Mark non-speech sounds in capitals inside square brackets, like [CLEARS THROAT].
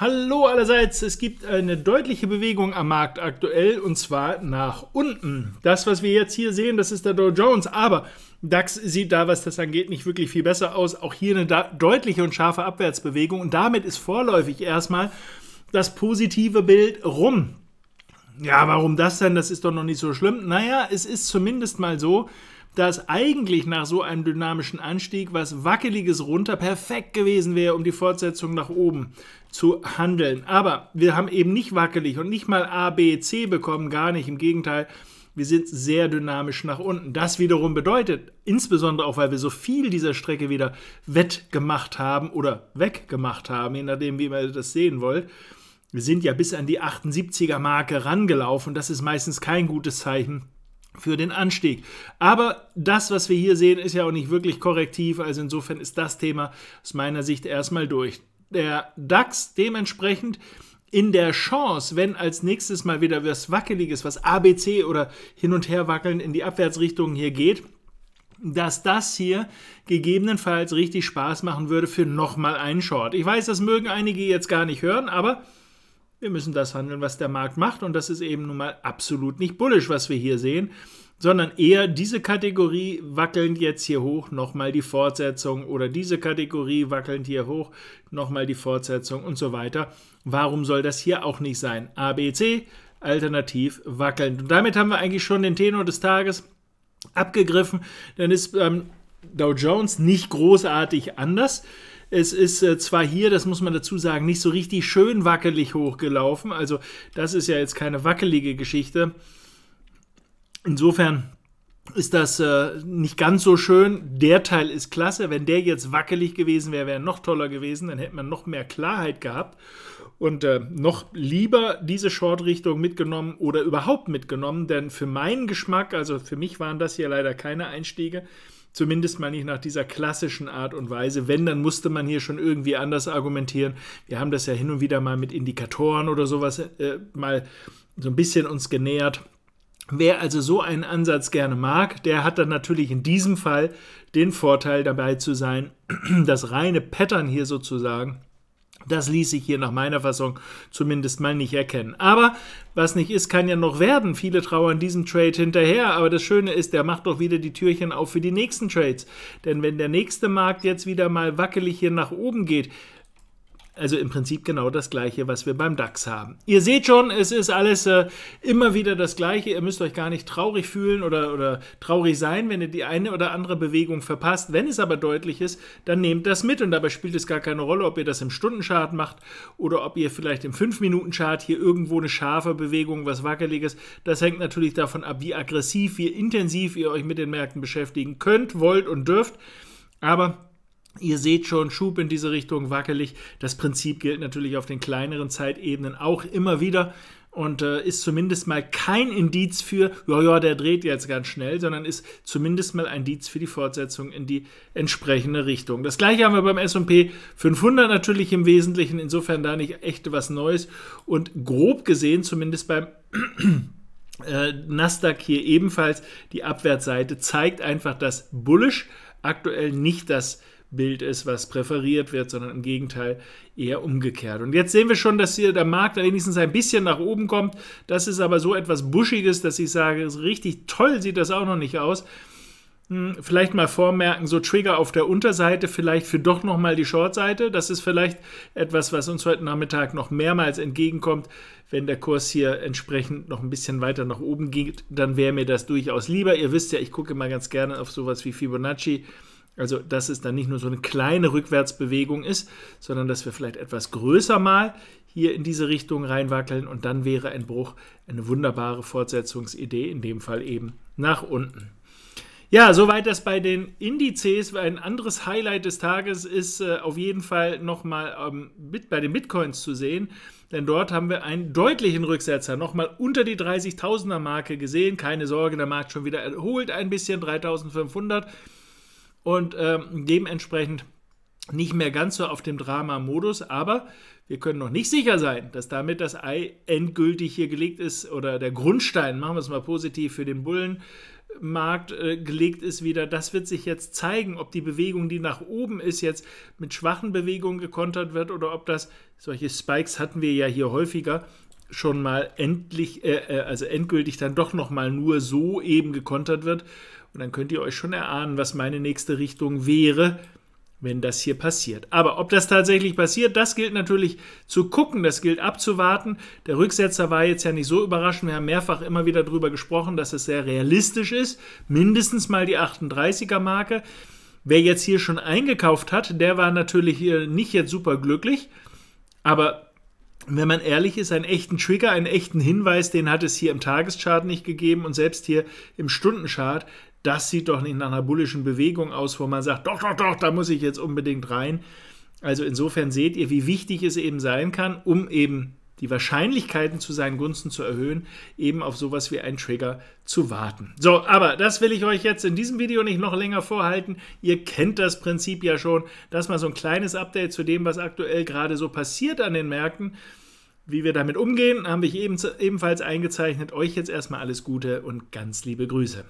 Hallo allerseits, es gibt eine deutliche Bewegung am Markt aktuell und zwar nach unten. Das, was wir jetzt hier sehen, das ist der Dow Jones, aber DAX sieht da, was das angeht, nicht wirklich viel besser aus. Auch hier eine deutliche und scharfe Abwärtsbewegung und damit ist vorläufig erstmal das positive Bild rum. Ja, warum das denn? Das ist doch noch nicht so schlimm. Naja, es ist zumindest mal so, dass eigentlich nach so einem dynamischen Anstieg was Wackeliges runter perfekt gewesen wäre, um die Fortsetzung nach oben zu handeln. Aber wir haben eben nicht wackelig und nicht mal A, B, C bekommen, gar nicht. Im Gegenteil, wir sind sehr dynamisch nach unten. Das wiederum bedeutet, insbesondere auch weil wir so viel dieser Strecke wieder wettgemacht haben oder weggemacht haben, je nachdem, wie ihr das sehen wollt, wir sind ja bis an die 78er Marke rangelaufen. Das ist meistens kein gutes Zeichen für den Anstieg. Aber das, was wir hier sehen, ist ja auch nicht wirklich korrektiv. Also insofern ist das Thema aus meiner Sicht erstmal durch. Der DAX dementsprechend in der Chance, wenn als nächstes mal wieder was Wackeliges, was ABC oder hin und her wackeln in die Abwärtsrichtung hier geht, dass das hier gegebenenfalls richtig Spaß machen würde für nochmal einen Short. Ich weiß, das mögen einige jetzt gar nicht hören, aber wir müssen das handeln, was der Markt macht. Und das ist eben nun mal absolut nicht bullisch, was wir hier sehen, sondern eher diese Kategorie wackelnd jetzt hier hoch, nochmal die Fortsetzung oder diese Kategorie wackelnd hier hoch, nochmal die Fortsetzung und so weiter. Warum soll das hier auch nicht sein? ABC, alternativ wackelnd. Und damit haben wir eigentlich schon den Tenor des Tages abgegriffen. Dann ist ähm, Dow Jones nicht großartig anders. Es ist äh, zwar hier, das muss man dazu sagen, nicht so richtig schön wackelig hochgelaufen. Also das ist ja jetzt keine wackelige Geschichte. Insofern ist das äh, nicht ganz so schön. Der Teil ist klasse. Wenn der jetzt wackelig gewesen wäre, wäre noch toller gewesen. Dann hätte man noch mehr Klarheit gehabt und äh, noch lieber diese Short-Richtung mitgenommen oder überhaupt mitgenommen. Denn für meinen Geschmack, also für mich waren das hier leider keine Einstiege, Zumindest mal nicht nach dieser klassischen Art und Weise. Wenn, dann musste man hier schon irgendwie anders argumentieren. Wir haben das ja hin und wieder mal mit Indikatoren oder sowas äh, mal so ein bisschen uns genähert. Wer also so einen Ansatz gerne mag, der hat dann natürlich in diesem Fall den Vorteil dabei zu sein, [CLEARS THROAT] das reine Pattern hier sozusagen das ließ sich hier nach meiner Fassung zumindest mal nicht erkennen. Aber was nicht ist, kann ja noch werden. Viele trauern diesem Trade hinterher. Aber das Schöne ist, der macht doch wieder die Türchen auf für die nächsten Trades. Denn wenn der nächste Markt jetzt wieder mal wackelig hier nach oben geht, also im Prinzip genau das gleiche, was wir beim DAX haben. Ihr seht schon, es ist alles äh, immer wieder das gleiche. Ihr müsst euch gar nicht traurig fühlen oder, oder traurig sein, wenn ihr die eine oder andere Bewegung verpasst. Wenn es aber deutlich ist, dann nehmt das mit und dabei spielt es gar keine Rolle, ob ihr das im Stundenchart macht oder ob ihr vielleicht im 5-Minuten-Chart hier irgendwo eine scharfe Bewegung, was Wackeliges. Das hängt natürlich davon ab, wie aggressiv, wie intensiv ihr euch mit den Märkten beschäftigen könnt, wollt und dürft. Aber Ihr seht schon, Schub in diese Richtung wackelig. Das Prinzip gilt natürlich auf den kleineren Zeitebenen auch immer wieder und äh, ist zumindest mal kein Indiz für, ja, ja, der dreht jetzt ganz schnell, sondern ist zumindest mal ein Indiz für die Fortsetzung in die entsprechende Richtung. Das gleiche haben wir beim S&P 500 natürlich im Wesentlichen, insofern da nicht echt was Neues und grob gesehen zumindest beim [CLEARS THROAT] äh, Nasdaq hier ebenfalls die Abwärtsseite zeigt einfach dass Bullish aktuell nicht das Bild ist, was präferiert wird, sondern im Gegenteil eher umgekehrt. Und jetzt sehen wir schon, dass hier der Markt wenigstens ein bisschen nach oben kommt. Das ist aber so etwas Buschiges, dass ich sage, richtig toll sieht das auch noch nicht aus. Hm, vielleicht mal vormerken, so Trigger auf der Unterseite, vielleicht für doch nochmal die Shortseite. Das ist vielleicht etwas, was uns heute Nachmittag noch mehrmals entgegenkommt. Wenn der Kurs hier entsprechend noch ein bisschen weiter nach oben geht, dann wäre mir das durchaus lieber. Ihr wisst ja, ich gucke mal ganz gerne auf sowas wie Fibonacci also, dass es dann nicht nur so eine kleine Rückwärtsbewegung ist, sondern dass wir vielleicht etwas größer mal hier in diese Richtung reinwackeln und dann wäre ein Bruch eine wunderbare Fortsetzungsidee, in dem Fall eben nach unten. Ja, soweit das bei den Indizes. Ein anderes Highlight des Tages ist äh, auf jeden Fall nochmal ähm, bei den Bitcoins zu sehen, denn dort haben wir einen deutlichen Rücksetzer, nochmal unter die 30.000er Marke gesehen. Keine Sorge, der Markt schon wieder erholt ein bisschen, 3500 und ähm, dementsprechend nicht mehr ganz so auf dem Drama-Modus, aber wir können noch nicht sicher sein, dass damit das Ei endgültig hier gelegt ist oder der Grundstein, machen wir es mal positiv, für den Bullenmarkt äh, gelegt ist wieder. Das wird sich jetzt zeigen, ob die Bewegung, die nach oben ist, jetzt mit schwachen Bewegungen gekontert wird oder ob das, solche Spikes hatten wir ja hier häufiger, schon mal endlich, äh, äh also endgültig dann doch nochmal nur so eben gekontert wird und dann könnt ihr euch schon erahnen, was meine nächste Richtung wäre, wenn das hier passiert. Aber ob das tatsächlich passiert, das gilt natürlich zu gucken, das gilt abzuwarten. Der Rücksetzer war jetzt ja nicht so überraschend. Wir haben mehrfach immer wieder darüber gesprochen, dass es sehr realistisch ist. Mindestens mal die 38er-Marke. Wer jetzt hier schon eingekauft hat, der war natürlich hier nicht jetzt super glücklich. Aber wenn man ehrlich ist, einen echten Trigger, einen echten Hinweis, den hat es hier im Tageschart nicht gegeben und selbst hier im Stundenchart das sieht doch nicht nach einer bullischen Bewegung aus, wo man sagt, doch, doch, doch, da muss ich jetzt unbedingt rein. Also insofern seht ihr, wie wichtig es eben sein kann, um eben die Wahrscheinlichkeiten zu seinen Gunsten zu erhöhen, eben auf sowas wie einen Trigger zu warten. So, aber das will ich euch jetzt in diesem Video nicht noch länger vorhalten. Ihr kennt das Prinzip ja schon. Das mal so ein kleines Update zu dem, was aktuell gerade so passiert an den Märkten. Wie wir damit umgehen, habe ich ebenfalls eingezeichnet. Euch jetzt erstmal alles Gute und ganz liebe Grüße.